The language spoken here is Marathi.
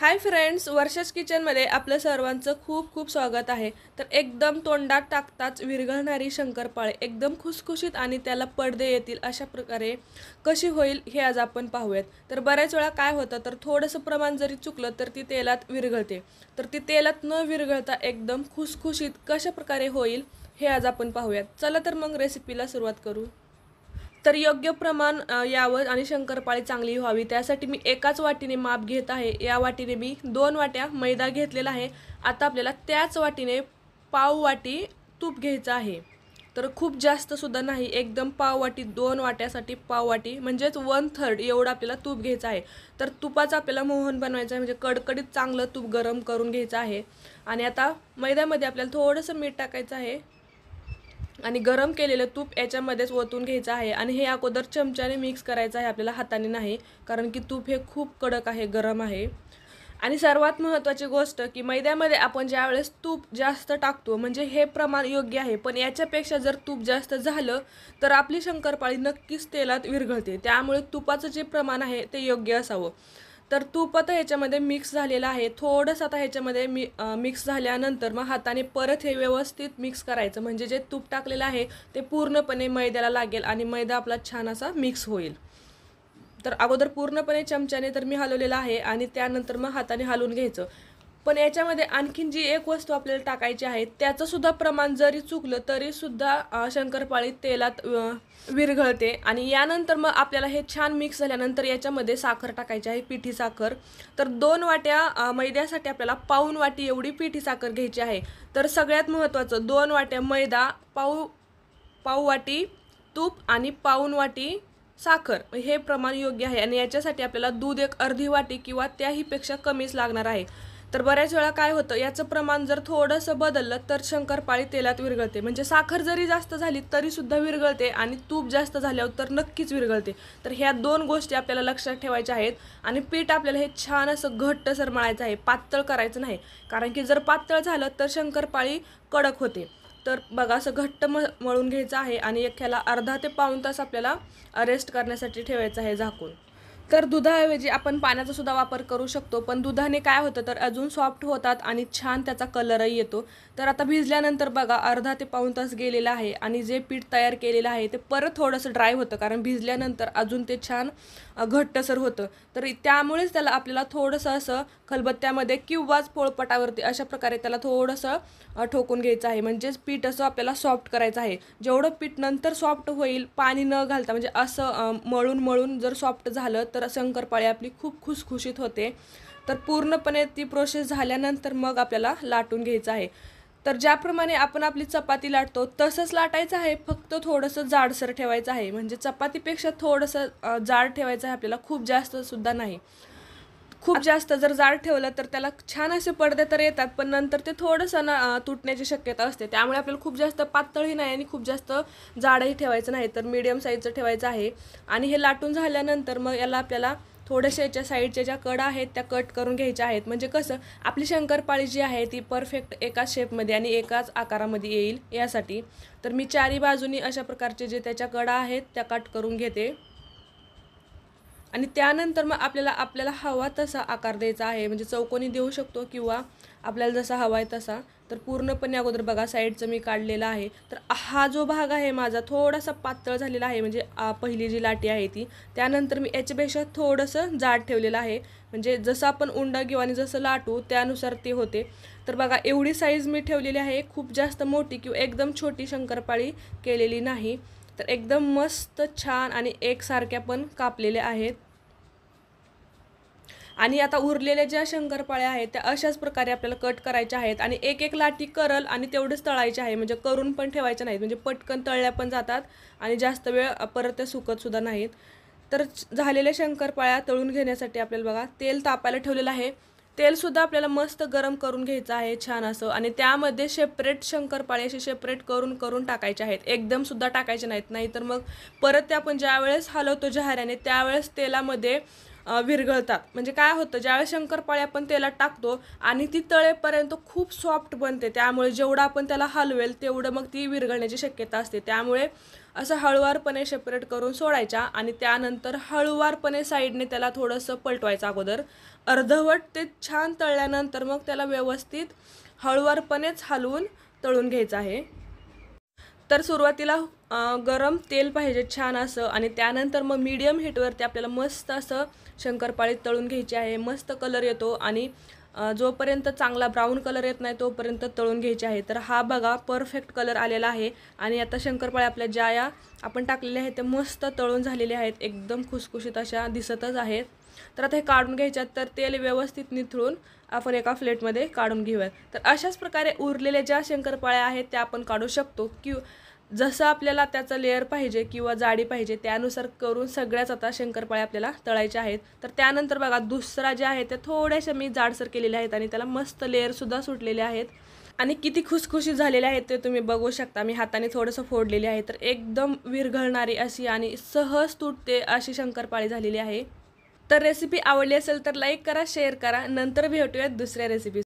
हाय फ्रेंड्स वर्षाच किचनमध्ये आपलं सर्वांचं खूप खूप स्वागत आहे तर एकदम तोंडात टाकताच विरघळणारी शंकरपाळे एकदम खुसखुशीत आणि त्याला पडदे येतील अशा प्रकारे कशी होईल हे आज आपण पाहूयात तर बऱ्याच वेळा काय होतं तर थोडंसं प्रमाण जरी चुकलं तर ती तेलात विरघळते तर ती तेलात न विरघळता एकदम खुसखुशीत कशा प्रकारे होईल हे आज आपण पाहूयात चला तर मग रेसिपीला सुरुवात करू तर योग्य प्रमाण यावर आणि शंकरपाळी चांगली व्हावी त्यासाठी मी एकाच वाटीने माप घेत आहे या वाटीने मी दोन वाट्या मैदा घेतलेला आहे आता आपल्याला त्याच वाटीने पाव वाटी तूप घ्यायचं आहे तर खूप जास्तसुद्धा नाही एकदम पाव वाटी दोन वाट्यासाठी पाव वाटी म्हणजेच वन थर्ड एवढं आपल्याला तूप घ्यायचं आहे तर तुपाचं आपल्याला मोहन बनवायचं आहे म्हणजे कडकडीत चांगलं तूप गरम करून घ्यायचं आहे आणि आता मैद्यामध्ये आपल्याला थोडंसं मीठ टाकायचं आहे आणि गरम केलेलं तूप याच्यामध्येच ओतून घ्यायचं आहे आणि हे अगोदर चमच्याने मिक्स करायचं आहे आपल्याला हाताने नाही कारण की तूप हे खूप कडक आहे गरम आहे आणि सर्वात महत्त्वाची गोष्ट की मैद्यामध्ये आपण ज्यावेळेस तूप जास्त टाकतो म्हणजे हे प्रमाण योग्य आहे पण याच्यापेक्षा जर तूप जास्त झालं तर आपली शंकरपाळी नक्कीच तेलात विरघळते त्यामुळे तुपाचं जे प्रमाण आहे ते योग्य असावं तर तूप आता ह्याच्यामध्ये मिक्स झालेलं आहे थोडंसं आता ह्याच्यामध्ये मि मिक्स झाल्यानंतर मग हाताने परत हे व्यवस्थित मिक्स करायचं म्हणजे जे तूप टाकलेलं आहे ते पूर्णपणे मैद्याला लागेल आणि मैदा आपला छान असा मिक्स होईल तर अगोदर पूर्णपणे चमच्याने तर मी हलवलेला आहे आणि त्यानंतर मग हाताने हलवून घ्यायचं पण याच्यामध्ये आणखीन जी एक वस्तू आपल्याला टाकायची आहे त्याचंसुद्धा प्रमाण जरी चुकलं तरीसुद्धा शंकरपाळी तेलात विरघळते आणि यानंतर मग आपल्याला हे छान मिक्स झाल्यानंतर याच्यामध्ये साखर टाकायची आहे पिठी साखर तर दोन वाट्या मैद्यासाठी आपल्याला पाऊन वाटी एवढी पिठी साखर घ्यायची आहे तर सगळ्यात महत्त्वाचं दोन वाट्या मैदा पाऊ पाव वाटी तूप आणि पाऊन वाटी साखर हे प्रमाण योग्य आहे आणि याच्यासाठी आपल्याला दूध एक अर्धी वाटी किंवा त्याहीपेक्षा कमीच लागणार आहे तर बऱ्याच वेळा काय होतं याचं प्रमाण जर थोडंसं बदललं तर शंकरपाळी तेलात विरघळते म्हणजे साखर जरी जास्त झाली तरीसुद्धा विरघळते आणि तूप जास्त झाल्यावर तर नक्कीच विरघळते तर ह्या दोन गोष्टी आपल्याला लक्षात ठेवायच्या आहेत आणि पीठ आपल्याला हे छान असं घट्ट मळायचं आहे पातळ करायचं नाही कारण की जर पातळ झालं तर शंकरपाळी कडक होते तर बघा असं घट्ट म मळून घ्यायचं आहे आणि एक ह्याला अर्धा ते पाऊन तास आपल्याला अरेस्ट करण्यासाठी ठेवायचं आहे झाकून तर दुधाऐवजी आपण पाण्याचा सुद्धा वापर करू शकतो पण दुधाने काय होतं तर अजून सॉफ्ट होतात आणि छान त्याचा कलरही येतो तर आता भिजल्यानंतर बघा अर्धा ते पाऊन तास गेलेला आहे आणि जे पीठ तयार केलेलं आहे ते परत थोडंसं ड्राय होतं कारण भिजल्यानंतर अजून ते छान घट्टसर होतं तर त्यामुळेच त्याला आपल्याला थोडंसं असं खलबत्त्यामध्ये किंवाच पोळपटावरती अशा प्रकारे त्याला थोडंसं ठोकून घ्यायचं आहे म्हणजेच पीठ असं आपल्याला सॉफ्ट करायचं आहे जेवढं पीठ नंतर सॉफ्ट होईल पाणी न घालता म्हणजे असं मळून मळून जर सॉफ्ट झालं तर तर पाळे आपली खूप खुसखुशीत होते तर पूर्णपणे ती प्रोसेस झाल्यानंतर मग आपल्याला लाटून घ्यायचं आहे तर ज्याप्रमाणे आपण आपली चपाती लाटतो तसंच लाटायचं आहे फक्त थोडंसं जाडसर ठेवायचं आहे म्हणजे चपातीपेक्षा थोडंसं जाड ठेवायचं आहे आपल्याला खूप जास्त सुद्धा नाही खूप जास्त जर जाड ठेवलं तर त्याला छान असे पडदे तर येतात पण नंतर ते थोडंसं ना तुटण्याची शक्यता असते त्यामुळे आपल्याला खूप जास्त पातळही नाही आणि खूप जास्त जाडही ठेवायचं नाही तर मीडियम साईजचं ठेवायचं आहे आणि हे लाटून झाल्यानंतर मग याला आपल्याला थोड्याशा याच्या साईडच्या ज्या कडा आहेत त्या कट करून घ्यायच्या आहेत म्हणजे कसं आपली शंकरपाळी जी आहे ती परफेक्ट एकाच शेपमध्ये आणि एकाच आकारामध्ये येईल यासाठी तर मी चारी बाजूनी अशा प्रकारचे जे त्याच्या कडा आहेत त्या कट करून घेते आणि त्यानंतर मग आपल्याला आपल्याला हवा तसा आकार द्यायचा आहे म्हणजे चौकोनी देऊ शकतो किंवा आपल्याला जसा हवा आहे तसा तर पूर्णपणे अगोदर बघा साईडचं मी काढलेलं आहे तर हा जो भाग आहे माझा थोडासा पातळ झालेला आहे म्हणजे पहिली जी लाटी आहे ती त्यानंतर मी याच्यापेक्षा थोडंसं जाड ठेवलेलं आहे म्हणजे जसं आपण उंडा घेऊ आणि जसं लाटू त्यानुसार ते होते तर बघा एवढी साईज मी ठेवलेली आहे खूप जास्त मोठी किंवा एकदम छोटी शंकरपाळी केलेली नाही तर एकदम मस्त छान आणि एकसारख्या पण कापलेल्या आहेत आणि आता उरलेल्या ज्या शंकरपाळ्या आहेत त्या अशाच प्रकारे आपल्याला कट करायच्या आहेत आणि एक एक लाटी करल आणि तेवढंच तळायचे आहे म्हणजे करून पण ठेवायचे नाहीत म्हणजे पटकन तळल्या पण जातात आणि जास्त वेळ परत त्या सुकतसुद्धा नाहीत तर झालेल्या शंकरपाळ्या तळून घेण्यासाठी आपल्याला बघा तेल तापायला ठेवलेलं आहे तेलसुद्धा आपल्याला मस्त गरम करून घ्यायचं आहे छान असं आणि त्यामध्ये शेपरेट शंकरपाळे असे सेपरेट करून करून टाकायचे आहेत एकदम सुद्धा टाकायचे नाहीत नाहीतर मग परत ते आपण ज्यावेळेस हलवतो जहाऱ्याने त्यावेळेस तेलामध्ये विरघळतात म्हणजे काय होतं ज्यावेळेस शंकरपाळी आपण तेलात टाकतो आणि ती तळेपर्यंत खूप सॉफ्ट बनते त्यामुळे जेवढं आपण त्याला हलवेल तेवढं मग ती विरघळण्याची शक्यता असते त्यामुळे असं हळुवारपणे सेपरेट करून सोडायच्या आणि त्यानंतर हळुवारपणे साईडने त्याला थोडंसं पलटवायचं अगोदर अर्धवट ते छान तळल्यानंतर मग त्याला व्यवस्थित हळुवारपणेच हलवून तळून घ्यायचं आहे तर सुरुवातीला गरम तेल पाहिजे छान असं आणि त्यानंतर मग मीडियम हीटवरती आपल्याला मस्त असं शंकरपाळी तळून घ्यायची आहे मस्त कलर येतो आणि जोपर्यंत चांगला ब्राऊन कलर येत नाही तोपर्यंत तळून घ्यायची आहे तर हा बघा परफेक्ट कलर आलेला आहे आणि आता शंकरपाळ्या आपल्या ज्या आपण टाकलेल्या आहेत त्या मस्त तळून झालेल्या आहेत एकदम खुसखुशीत अशा दिसतच आहेत तर आता हे काढून घ्यायच्यात तर तेल व्यवस्थित निथळून आपण एका फ्लेटमध्ये काढून घेऊयात तर अशाच प्रकारे उरलेल्या ज्या शंकरपाळ्या आहेत त्या आपण काढू शकतो की जसं आपल्याला त्याचं लेअर पाहिजे किंवा जाडी पाहिजे त्यानुसार करून सगळ्याच आता शंकरपाळ्या आपल्याला तळायच्या आहेत तर त्यानंतर बघा दुसरा जे आहे ते थोड्याशा मी जाडसर केलेल्या आहेत आणि त्याला मस्त लेअरसुद्धा सुटलेले आहेत आणि किती खुसखुशी झालेले आहेत ते तुम्ही बघू शकता मी हाताने थोडंसं फोडलेले आहे तर एकदम विरघळणारी अशी आणि सहज तुटते अशी शंकरपाळी झालेली आहे तर रेसिपी आवडली असेल तर लाईक करा शेअर करा नंतर भेटूयात दुसऱ्या रेसिपी